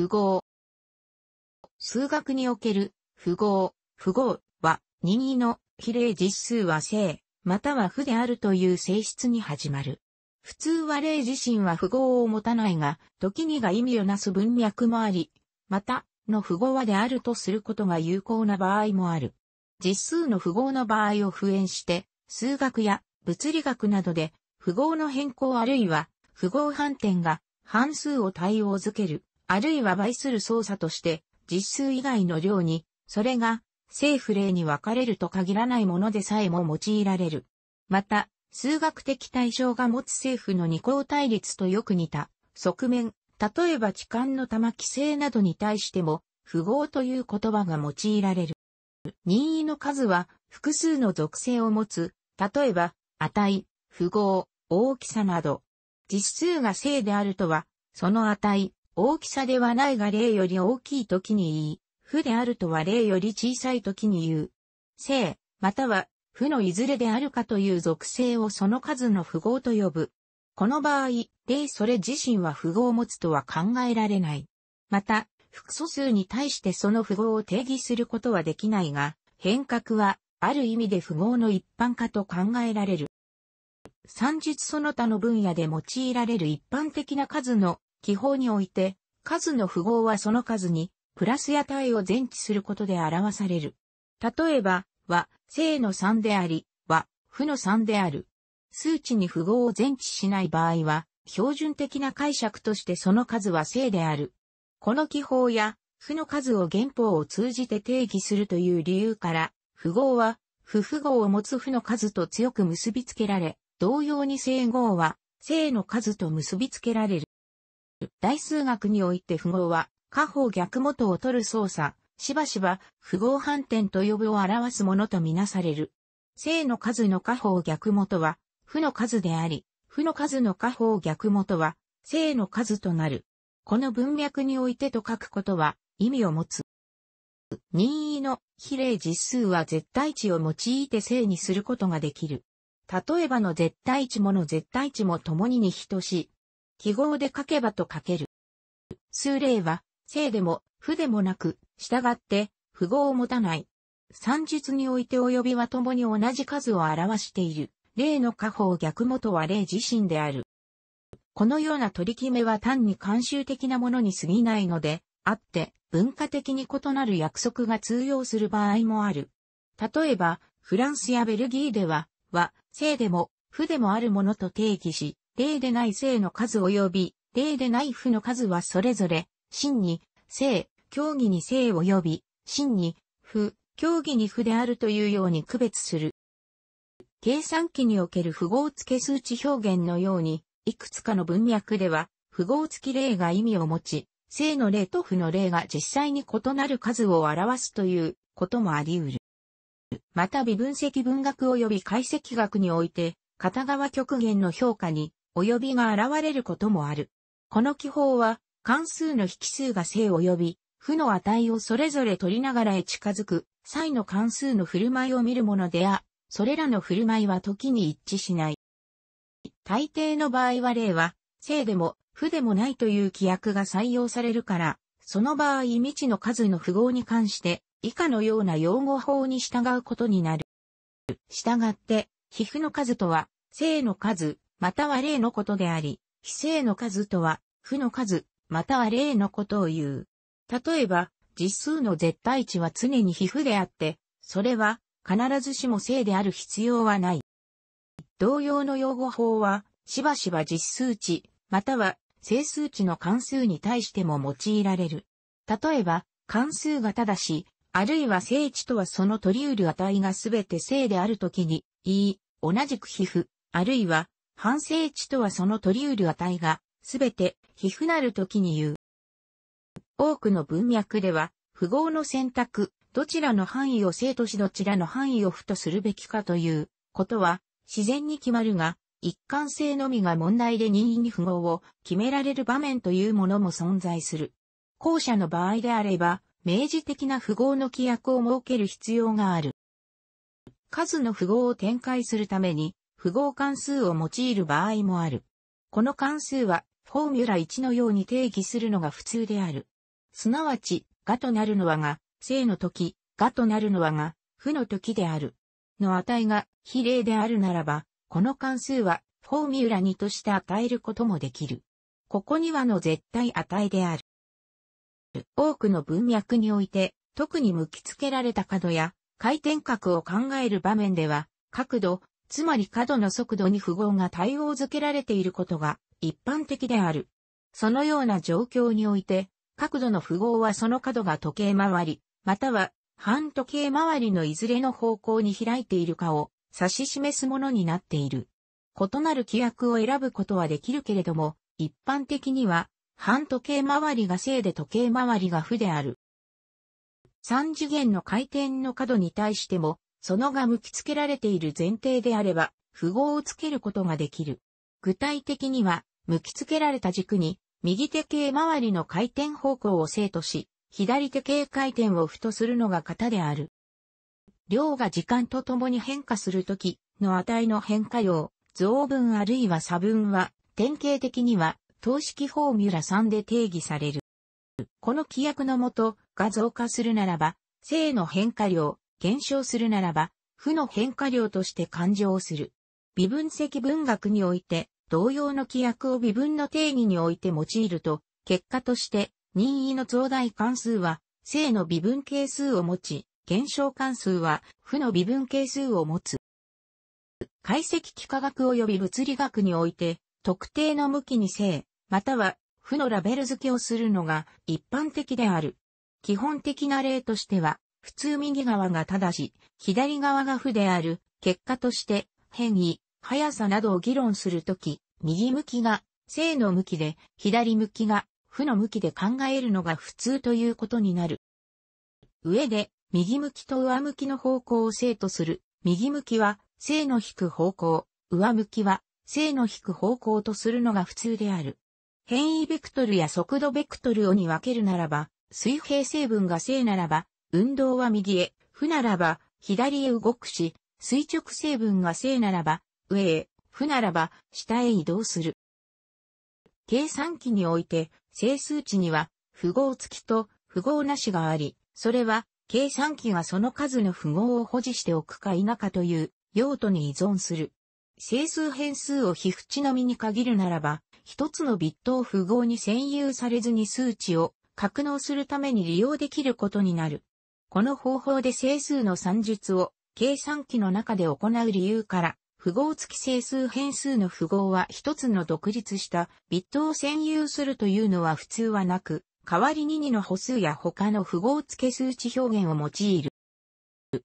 符号。数学における符号、符号は任意の比例実数は正、または負であるという性質に始まる。普通は例自身は符号を持たないが、時にが意味をなす文脈もあり、また、の符号はであるとすることが有効な場合もある。実数の符号の場合を付縁して、数学や物理学などで符号の変更あるいは符号反転が半数を対応づけるあるいは倍する操作として、実数以外の量に、それが、政府例に分かれると限らないものでさえも用いられる。また、数学的対象が持つ政府の二項対立とよく似た側面、例えば痴漢の玉規制などに対しても、符号という言葉が用いられる。任意の数は複数の属性を持つ、例えば、値、符号、大きさなど。実数が正であるとは、その値、大きさではないが例より大きい時に言い、負であるとは例より小さい時に言う。正、または、負のいずれであるかという属性をその数の符号と呼ぶ。この場合、例それ自身は符号を持つとは考えられない。また、複素数に対してその符号を定義することはできないが、変革は、ある意味で符号の一般化と考えられる。算術その他の分野で用いられる一般的な数の記法において、数の符号はその数に、プラスや対を前置することで表される。例えば、は、正の3であり、は、負の3である。数値に符号を前置しない場合は、標準的な解釈としてその数は正である。この記法や、負の数を原法を通じて定義するという理由から、符号は、不符号を持つ負の数と強く結びつけられ、同様に正号は、正の数と結びつけられる。代数学において符号は、下方逆元を取る操作、しばしば符号反転と呼ぶを表すものとみなされる。正の数の下方逆元は、負の数であり、負の数の下方逆元は、正の数となる。この文脈においてと書くことは、意味を持つ。任意の比例実数は絶対値を用いて正にすることができる。例えばの絶対値もの絶対値も共にに等し、い。記号で書けばと書ける。数例は、正でも、負でもなく、従って、符号を持たない。算術において及びは共に同じ数を表している。例の下方逆元は例自身である。このような取り決めは単に慣習的なものに過ぎないので、あって、文化的に異なる約束が通用する場合もある。例えば、フランスやベルギーでは、は、正でも、負でもあるものと定義し、例でない性の数及び、例でない負の数はそれぞれ、真に、性、競技に性及び、真に、負、競技に負であるというように区別する。計算機における符号付け数値表現のように、いくつかの文脈では、符号付き例が意味を持ち、正の例と負の例が実際に異なる数を表すということもあり得る。また微分析文学及び解析学において、片側極限の評価に及びが現れることもある。この記法は、関数の引数が正及び、負の値をそれぞれ取りながらへ近づく、際の関数の振る舞いを見るものであ、それらの振る舞いは時に一致しない。大抵の場合は例は、正でも、負でもないという規約が採用されるから、その場合未知の数の符号に関して、以下のような用語法に従うことになる。従って、皮膚の数とは、正の数、または例のことであり、非正の数とは、負の数、または例のことを言う。例えば、実数の絶対値は常に非膚であって、それは、必ずしも正である必要はない。同様の用語法は、しばしば実数値、または整数値の関数に対しても用いられる。例えば、関数が正し、あるいは正値とはその取り得る値がすべて正であるときに、いい、同じく皮膚、あるいは反省値とはその取り得る値が、すべて、皮膚なる時に言う。多くの文脈では、符号の選択、どちらの範囲を正としどちらの範囲を負とするべきかということは自然に決まるが、一貫性のみが問題で任意に符号を決められる場面というものも存在する。後者の場合であれば、明示的な符号の規約を設ける必要がある。数の符号を展開するために、符号関数を用いる場合もある。この関数は、フォーミュラ1のように定義するのが普通である。すなわち、がとなるのはが、正の時、がとなるのはが、負の時である。の値が比例であるならば、この関数は、フォーミュラ2として与えることもできる。ここにはの絶対値である。多くの文脈において、特に向きつけられた角や回転角を考える場面では、角度、つまり角の速度に符号が対応づけられていることが一般的である。そのような状況において、角度の符号はその角が時計回り、または半時計回りのいずれの方向に開いているかを指し示すものになっている。異なる規約を選ぶことはできるけれども、一般的には、半時計回りが正で時計回りが負である。三次元の回転の角に対しても、そのが向きつけられている前提であれば、符号をつけることができる。具体的には、向きつけられた軸に、右手系周りの回転方向を正とし、左手系回転を負とするのが型である。量が時間とともに変化するときの値の変化用、増分あるいは差分は、典型的には、等式フォーミュラ3で定義される。この規約のもと、が増加するならば、正の変化量、減少するならば、負の変化量として勘定する。微分積分学において、同様の規約を微分の定義において用いると、結果として、任意の増大関数は、正の微分係数を持ち、減少関数は、負の微分係数を持つ。解析幾何学及び物理学において、特定の向きに正、または負のラベル付けをするのが一般的である。基本的な例としては、普通右側がただし、左側が負である、結果として、変異、速さなどを議論するとき、右向きが正の向きで、左向きが負の向きで考えるのが普通ということになる。上で、右向きと上向きの方向を正とする。右向きは正の引く方向、上向きは正の引く方向とするのが普通である。変異ベクトルや速度ベクトルをに分けるならば、水平成分が正ならば、運動は右へ、負ならば、左へ動くし、垂直成分が正ならば、上へ、負ならば、下へ移動する。計算機において、整数値には、符号付きと符号なしがあり、それは、計算機がその数の符号を保持しておくか否かという用途に依存する。整数変数を非縁のみに限るならば、一つのビットを符号に占有されずに数値を格納するために利用できることになる。この方法で整数の算術を計算機の中で行う理由から、符号付き整数変数の符号は一つの独立したビットを占有するというのは普通はなく、代わりに2の歩数や他の符号付け数値表現を用いる。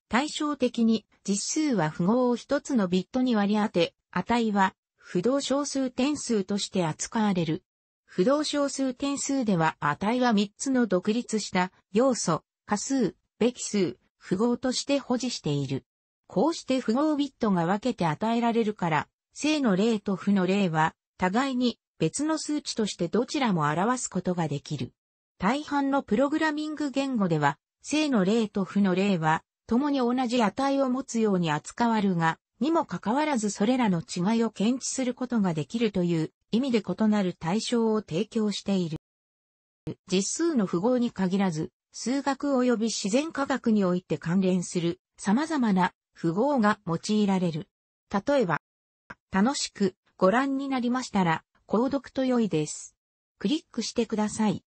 対照的に、実数は符号を一つのビットに割り当て、値は不動小数点数として扱われる。不動小数点数では値は3つの独立した要素、仮数、べき数、符号として保持している。こうして符号ビットが分けて与えられるから、正の例と負の例は、互いに別の数値としてどちらも表すことができる。大半のプログラミング言語では、正の例と負の例は、共に同じ値を持つように扱わるが、にもかかわらずそれらの違いを検知することができるという意味で異なる対象を提供している。実数の符号に限らず、数学及び自然科学において関連する様々な符号が用いられる。例えば、楽しくご覧になりましたら、購読と良いです。クリックしてください。